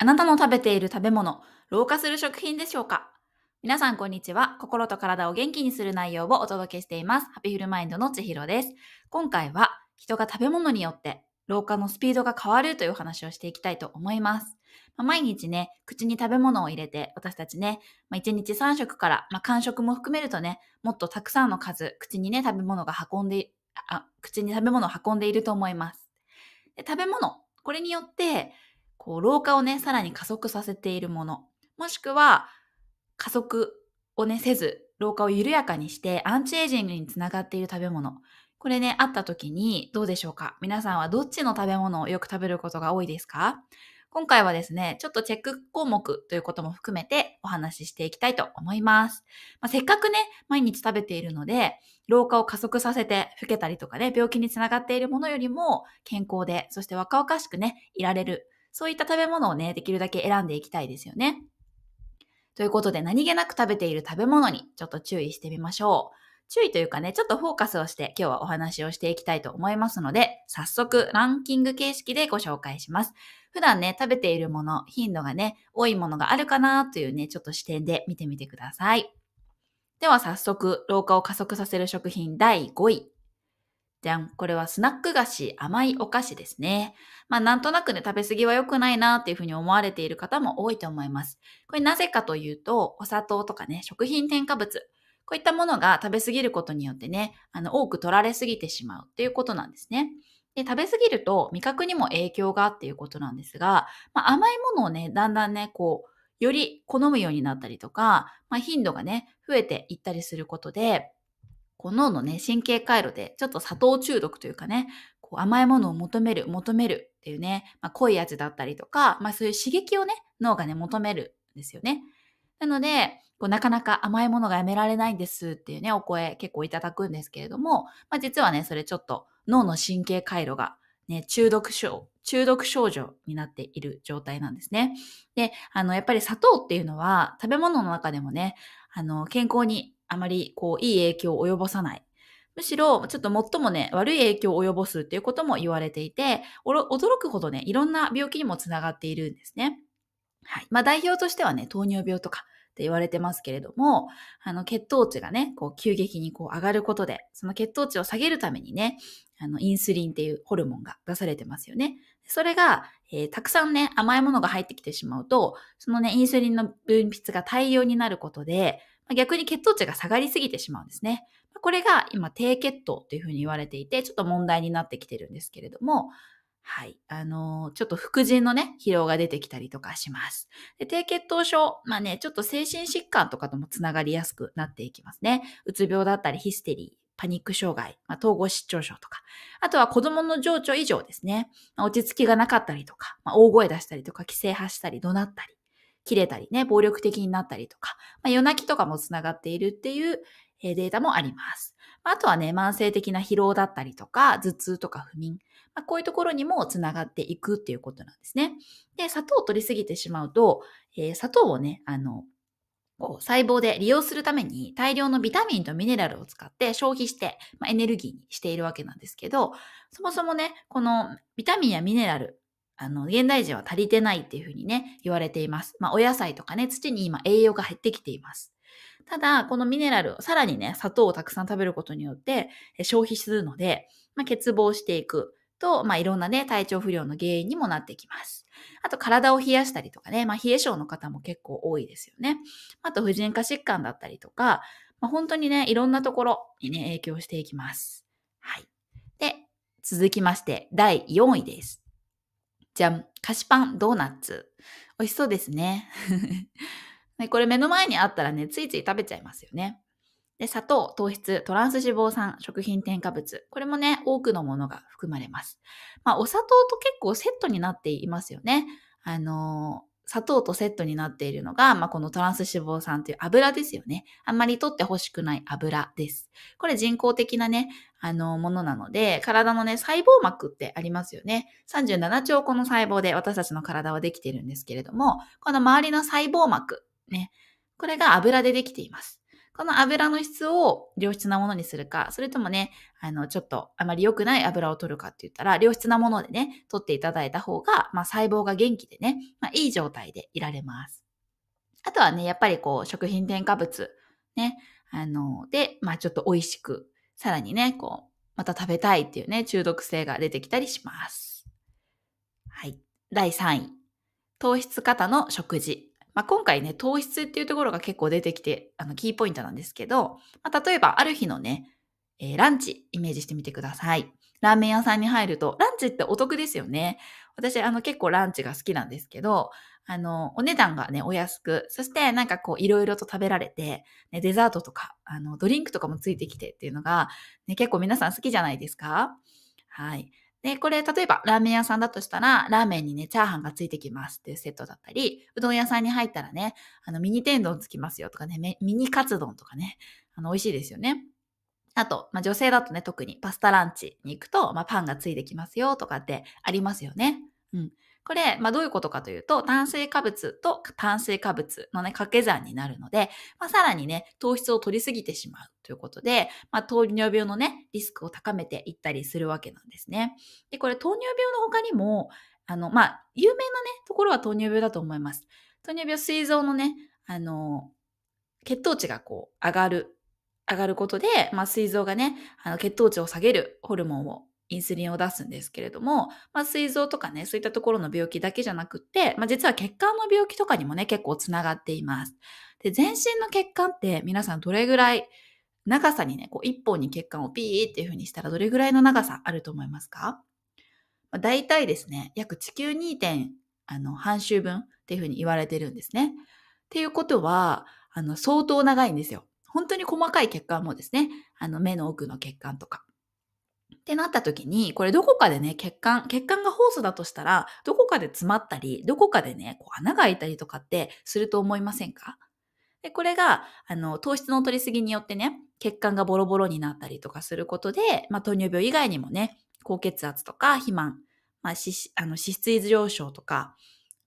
あなたの食べている食べ物、老化する食品でしょうか皆さんこんにちは。心と体を元気にする内容をお届けしています。ハピフルマインドの千尋です。今回は人が食べ物によって老化のスピードが変わるというお話をしていきたいと思います。まあ、毎日ね、口に食べ物を入れて、私たちね、まあ、1日3食から、まあ、間食も含めるとね、もっとたくさんの数、口にね、食べ物が運んで、あ、口に食べ物を運んでいると思います。で食べ物、これによって、こう、老化をね、さらに加速させているもの、もしくは、加速をね、せず、老化を緩やかにしてアンチエイジングにつながっている食べ物。これね、あった時にどうでしょうか皆さんはどっちの食べ物をよく食べることが多いですか今回はですね、ちょっとチェック項目ということも含めてお話ししていきたいと思います。まあ、せっかくね、毎日食べているので、老化を加速させて老けたりとかね、病気につながっているものよりも健康で、そして若々しくね、いられるそういった食べ物をね、できるだけ選んでいきたいですよね。ということで、何気なく食べている食べ物にちょっと注意してみましょう。注意というかね、ちょっとフォーカスをして今日はお話をしていきたいと思いますので、早速ランキング形式でご紹介します。普段ね、食べているもの、頻度がね、多いものがあるかなというね、ちょっと視点で見てみてください。では早速、老化を加速させる食品第5位、じゃん。これはスナック菓子、甘いお菓子ですね。まあなんとなくね、食べ過ぎは良くないなっていうふうに思われている方も多いと思います。これなぜかというと、お砂糖とかね、食品添加物、こういったものが食べ過ぎることによってね、あの、多く取られすぎてしまうっていうことなんですね。で食べ過ぎると味覚にも影響がっていうことなんですが、まあ、甘いものをね、だんだんね、こう、より好むようになったりとか、まあ、頻度がね、増えていったりすることで、こう脳のね、神経回路で、ちょっと砂糖中毒というかね、こう甘いものを求める、求めるっていうね、まあ、濃い味だったりとか、まあそういう刺激をね、脳がね、求めるんですよね。なので、こうなかなか甘いものがやめられないんですっていうね、お声結構いただくんですけれども、まあ実はね、それちょっと脳の神経回路がね、中毒症、中毒症状になっている状態なんですね。で、あの、やっぱり砂糖っていうのは食べ物の中でもね、あの、健康にあまりこう、いい影響を及ぼさない。むしろ、ちょっと最もね、悪い影響を及ぼすっていうことも言われていて、驚くほどね、いろんな病気にもつながっているんですね。はい。まあ代表としてはね、糖尿病とかって言われてますけれども、あの、血糖値がね、こう、急激にこう上がることで、その血糖値を下げるためにね、あの、インスリンっていうホルモンが出されてますよね。それが、えー、たくさんね、甘いものが入ってきてしまうと、そのね、インスリンの分泌が大量になることで、逆に血糖値が下がりすぎてしまうんですね。これが今低血糖というふうに言われていて、ちょっと問題になってきてるんですけれども、はい。あのー、ちょっと副腎のね、疲労が出てきたりとかします。で低血糖症、まあね、ちょっと精神疾患とかともつながりやすくなっていきますね。うつ病だったりヒステリー。パニック障害、まあ、統合失調症とか、あとは子供の情緒異常ですね。まあ、落ち着きがなかったりとか、まあ、大声出したりとか、規制発したり、怒鳴ったり。切れたりね、暴力的になったりとか、まあ、夜泣きとかも繋がっているっていう、えデータもあります。あとはね、慢性的な疲労だったりとか、頭痛とか不眠。まあ、こういうところにも繋がっていくっていうことなんですね。で、砂糖を取りすぎてしまうと、えー、砂糖をね、あの、こう細胞で利用するために大量のビタミンとミネラルを使って消費して、まあ、エネルギーにしているわけなんですけど、そもそもね、このビタミンやミネラル、あの、現代人は足りてないっていうふうにね、言われています。まあ、お野菜とかね、土に今栄養が減ってきています。ただ、このミネラル、さらにね、砂糖をたくさん食べることによって消費するので、まあ、欠乏していくと、まあ、いろんなね、体調不良の原因にもなってきます。あと、体を冷やしたりとかね、まあ、冷え性の方も結構多いですよね。あと、婦人科疾患だったりとか、まあ、本当にね、いろんなところにね、影響していきます。はい。で、続きまして、第4位です。じゃん。菓子パン、ドーナツ。美味しそうですね。ねこれ目の前にあったらね、ついつい食べちゃいますよね。で、砂糖、糖質、トランス脂肪酸、食品添加物。これもね、多くのものが含まれます。まあ、お砂糖と結構セットになっていますよね。あのー砂糖とセットになっているのが、まあ、このトランス脂肪酸という油ですよね。あんまり取ってほしくない油です。これ人工的なね、あの、ものなので、体のね、細胞膜ってありますよね。37兆個の細胞で私たちの体はできているんですけれども、この周りの細胞膜、ね、これが油でできています。この油の質を良質なものにするか、それともね、あの、ちょっとあまり良くない油を取るかって言ったら、良質なものでね、取っていただいた方が、まあ、細胞が元気でね、まあ、いい状態でいられます。あとはね、やっぱりこう、食品添加物、ね、あの、で、まあ、ちょっと美味しく、さらにね、こう、また食べたいっていうね、中毒性が出てきたりします。はい。第3位。糖質過多の食事。まあ、今回ね、糖質っていうところが結構出てきて、あの、キーポイントなんですけど、まあ、例えばある日のね、えー、ランチイメージしてみてください。ラーメン屋さんに入ると、ランチってお得ですよね。私、あの、結構ランチが好きなんですけど、あの、お値段がね、お安く、そしてなんかこう、いろいろと食べられて、ね、デザートとか、あの、ドリンクとかもついてきてっていうのが、ね、結構皆さん好きじゃないですかはい。で、これ、例えば、ラーメン屋さんだとしたら、ラーメンにね、チャーハンがついてきますっていうセットだったり、うどん屋さんに入ったらね、あの、ミニ天丼つきますよとかね、ミニカツ丼とかね、あの、美味しいですよね。あと、まあ、女性だとね、特にパスタランチに行くと、まあ、パンがついてきますよとかってありますよね。うん。これ、まあ、どういうことかというと、炭水化物と炭水化物のね、掛け算になるので、まあ、さらにね、糖質を取りすぎてしまうということで、まあ、糖尿病のね、リスクを高めていったりするわけなんですね。で、これ、糖尿病の他にも、あの、まあ、有名なね、ところは糖尿病だと思います。糖尿病、膵臓のね、あの、血糖値がこう、上がる上がることで、まあ、膵臓がね、あの血糖値を下げるホルモンをインスリンを出すんですけれども、まあ、膵臓とかね、そういったところの病気だけじゃなくて、まあ、実は血管の病気とかにもね、結構つながっています。で、全身の血管って皆さんどれぐらい、長さにね、こう一本に血管をピーっていう風にしたらどれぐらいの長さあると思いますか、まあ、大体ですね、約地球2点、あの、半周分っていう風に言われてるんですね。っていうことは、あの、相当長いんですよ。本当に細かい血管もですね、あの、目の奥の血管とか、ってなった時に、これどこかでね、血管、血管がホースだとしたら、どこかで詰まったり、どこかでね、こう穴が開いたりとかってすると思いませんかで、これが、あの、糖質の取りすぎによってね、血管がボロボロになったりとかすることで、まあ、糖尿病以外にもね、高血圧とか肥満、まあ、脂あの脂質異常症とか、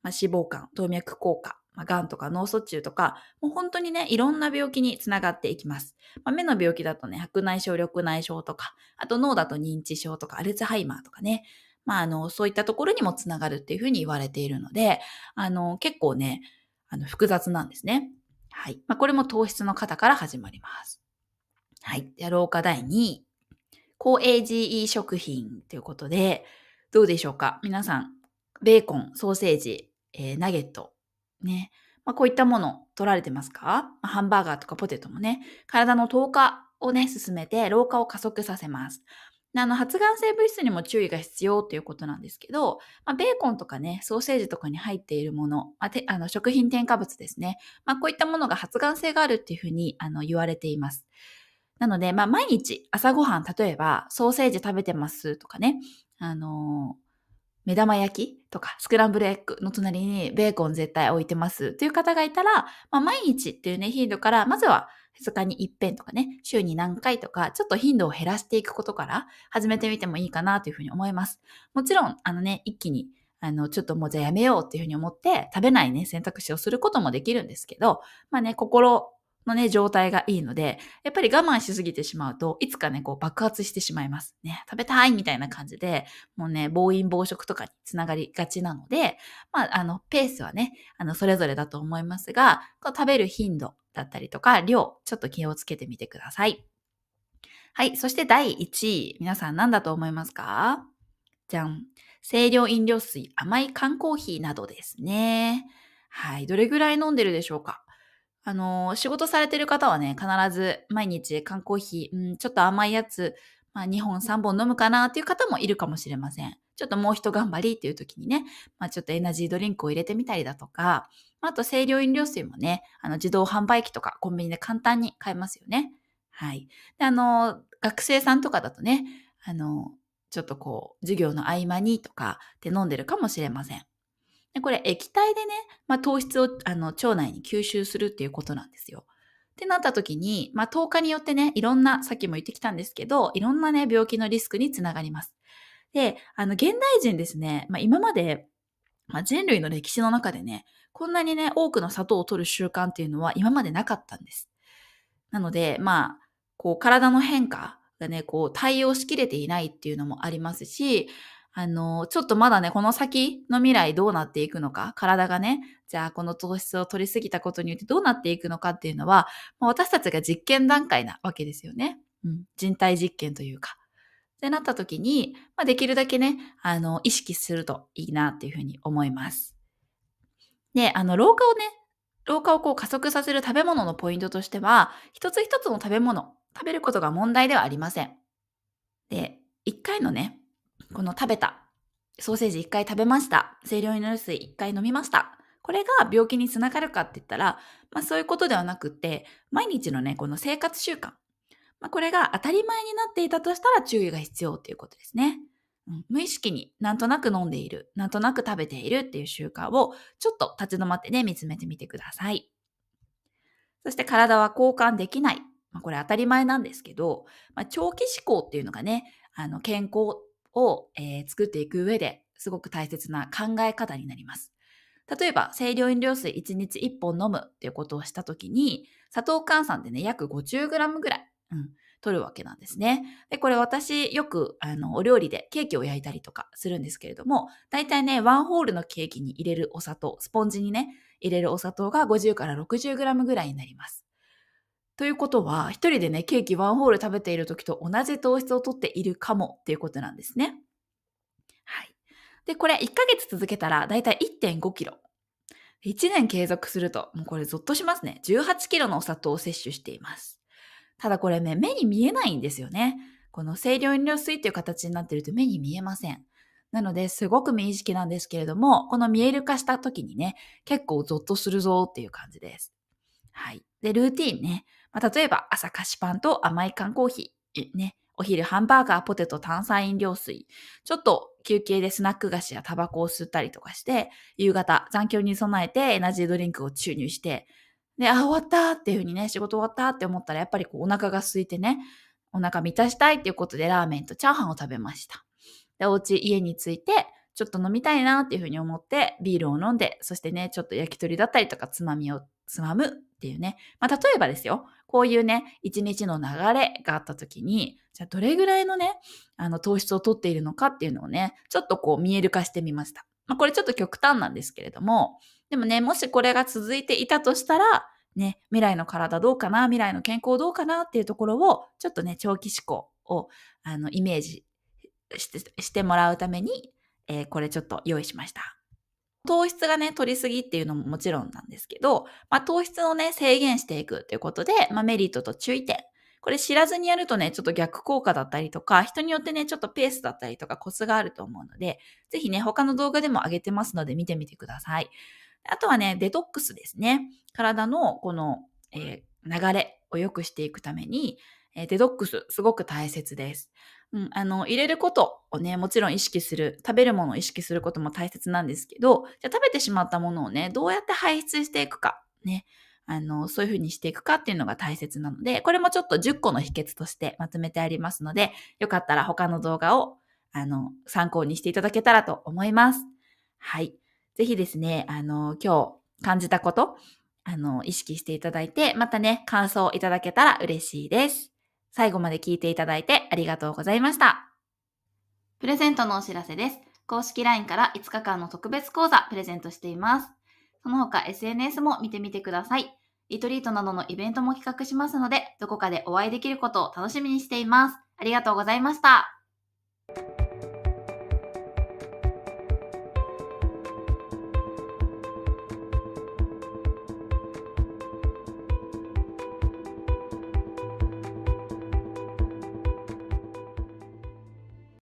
まあ、脂肪肝、動脈硬化、まあ、とか脳卒中とか、もう本当にね、いろんな病気につながっていきます。まあ、目の病気だとね、白内障、緑内障とか、あと脳だと認知症とか、アルツハイマーとかね、まあ、あの、そういったところにもつながるっていうふうに言われているので、あの、結構ね、あの、複雑なんですね。はい。まあ、これも糖質の方から始まります。はい。で、老化第2位。高 AGE 食品ということで、どうでしょうか皆さん、ベーコン、ソーセージ、えー、ナゲット、ね。まあ、こういったもの取られてますか、まあ、ハンバーガーとかポテトもね、体の透過をね、進めて老化を加速させます。あの、発がん性物質にも注意が必要ということなんですけど、まあ、ベーコンとかね、ソーセージとかに入っているもの、まあ、てあの食品添加物ですね。まあ、こういったものが発がん性があるっていうふうにあの言われています。なので、まあ、毎日朝ごはん、例えば、ソーセージ食べてますとかね、あのー目玉焼きとかスクランブルエッグの隣にベーコン絶対置いてますという方がいたら、まあ、毎日っていうね、頻度から、まずは2日に一遍とかね、週に何回とか、ちょっと頻度を減らしていくことから始めてみてもいいかなというふうに思います。もちろん、あのね、一気にあの、ちょっともうじゃあやめようっていうふうに思って、食べないね、選択肢をすることもできるんですけど、まあね、心のね、状態がいいので、やっぱり我慢しすぎてしまうといつかね、こう爆発してしまいます。ね、食べたいみたいな感じで、もうね、暴飲暴食とかにつながりがちなので、まあ、あの、ペースはね、あの、それぞれだと思いますが、こう食べる頻度だったりとか、量、ちょっと気をつけてみてください。はい、そして第1位、皆さん何だと思いますかじゃん。清涼飲料水、甘い缶コーヒーなどですね。はい、どれぐらい飲んでるでしょうかあの、仕事されてる方はね、必ず毎日缶コーヒー、うん、ちょっと甘いやつ、まあ、2本3本飲むかなっていう方もいるかもしれません。ちょっともう一頑張りっていう時にね、まあ、ちょっとエナジードリンクを入れてみたりだとか、あと清涼飲料水もね、あの自動販売機とかコンビニで簡単に買えますよね。はい。で、あの、学生さんとかだとね、あの、ちょっとこう、授業の合間にとかって飲んでるかもしれません。でこれ液体でね、まあ、糖質をあの腸内に吸収するっていうことなんですよ。ってなった時に、まあ、糖化によってね、いろんな、さっきも言ってきたんですけど、いろんなね、病気のリスクにつながります。で、あの、現代人ですね、まあ、今まで、まあ、人類の歴史の中でね、こんなにね、多くの砂糖を取る習慣っていうのは今までなかったんです。なので、まあ、こう、体の変化がね、こう、対応しきれていないっていうのもありますし、あの、ちょっとまだね、この先の未来どうなっていくのか、体がね、じゃあこの糖質を取りすぎたことによってどうなっていくのかっていうのは、まあ、私たちが実験段階なわけですよね。うん、人体実験というか。ってなった時に、まあ、できるだけね、あの、意識するといいなっていうふうに思います。で、あの、老化をね、老化をこう加速させる食べ物のポイントとしては、一つ一つの食べ物、食べることが問題ではありません。で、一回のね、この食べた、ソーセージ1回食べました、清涼飲料水1回飲みました。これが病気につながるかって言ったら、まあそういうことではなくって、毎日のね、この生活習慣。まあこれが当たり前になっていたとしたら注意が必要っていうことですね。うん、無意識になんとなく飲んでいる、なんとなく食べているっていう習慣をちょっと立ち止まってね、見つめてみてください。そして体は交換できない。まあ、これ当たり前なんですけど、まあ、長期思考っていうのがね、あの健康を、えー、作っていく上ですごく大切な考え方になります。例えば、清涼飲料水1日1本飲むっていうことをしたときに、砂糖換算でね、約 50g ぐらい、うん、取るわけなんですね。で、これ私よく、あの、お料理でケーキを焼いたりとかするんですけれども、大体ね、ワンホールのケーキに入れるお砂糖、スポンジにね、入れるお砂糖が50から 60g ぐらいになります。ということは、一人でね、ケーキワンホール食べている時と同じ糖質をとっているかもっていうことなんですね。はい。で、これ1ヶ月続けたら、だいたい1.5キロ。1年継続すると、もうこれゾッとしますね。18キロのお砂糖を摂取しています。ただこれね、目に見えないんですよね。この清涼飲料水っていう形になってると目に見えません。なので、すごく無意識なんですけれども、この見える化した時にね、結構ゾッとするぞっていう感じです。はい。で、ルーティンね。まあ、例えば朝菓子パンと甘い缶コーヒー、ね、お昼ハンバーガー、ポテト、炭酸飲料水、ちょっと休憩でスナック菓子やタバコを吸ったりとかして、夕方残響に備えてエナジードリンクを注入して、で、あ、終わったっていう風にね、仕事終わったって思ったらやっぱりこうお腹が空いてね、お腹満たしたいっていうことでラーメンとチャーハンを食べました。で、お家、家に着いて、ちょっと飲みたいなっていうふうに思ってビールを飲んで、そしてね、ちょっと焼き鳥だったりとかつまみをつまむっていうね。まあ、例えばですよ、こういうね、一日の流れがあった時に、じゃあどれぐらいのね、あの糖質をとっているのかっていうのをね、ちょっとこう見える化してみました。まあ、これちょっと極端なんですけれども、でもね、もしこれが続いていたとしたら、ね、未来の体どうかな、未来の健康どうかなっていうところを、ちょっとね、長期思考を、あの、イメージして、してもらうために、えー、これちょっと用意しました。糖質がね、取りすぎっていうのももちろんなんですけど、まあ、糖質をね、制限していくということで、まあ、メリットと注意点。これ知らずにやるとね、ちょっと逆効果だったりとか、人によってね、ちょっとペースだったりとかコツがあると思うので、ぜひね、他の動画でも上げてますので見てみてください。あとはね、デトックスですね。体のこの、えー、流れを良くしていくために、えー、デトックスすごく大切です。うん、あの、入れることをね、もちろん意識する、食べるものを意識することも大切なんですけど、じゃ食べてしまったものをね、どうやって排出していくか、ね、あの、そういうふうにしていくかっていうのが大切なので、これもちょっと10個の秘訣としてまとめてありますので、よかったら他の動画を、あの、参考にしていただけたらと思います。はい。ぜひですね、あの、今日感じたこと、あの、意識していただいて、またね、感想をいただけたら嬉しいです。最後まで聞いていただいてありがとうございました。プレゼントのお知らせです。公式 LINE から5日間の特別講座プレゼントしています。その他 SNS も見てみてください。リトリートなどのイベントも企画しますので、どこかでお会いできることを楽しみにしています。ありがとうございました。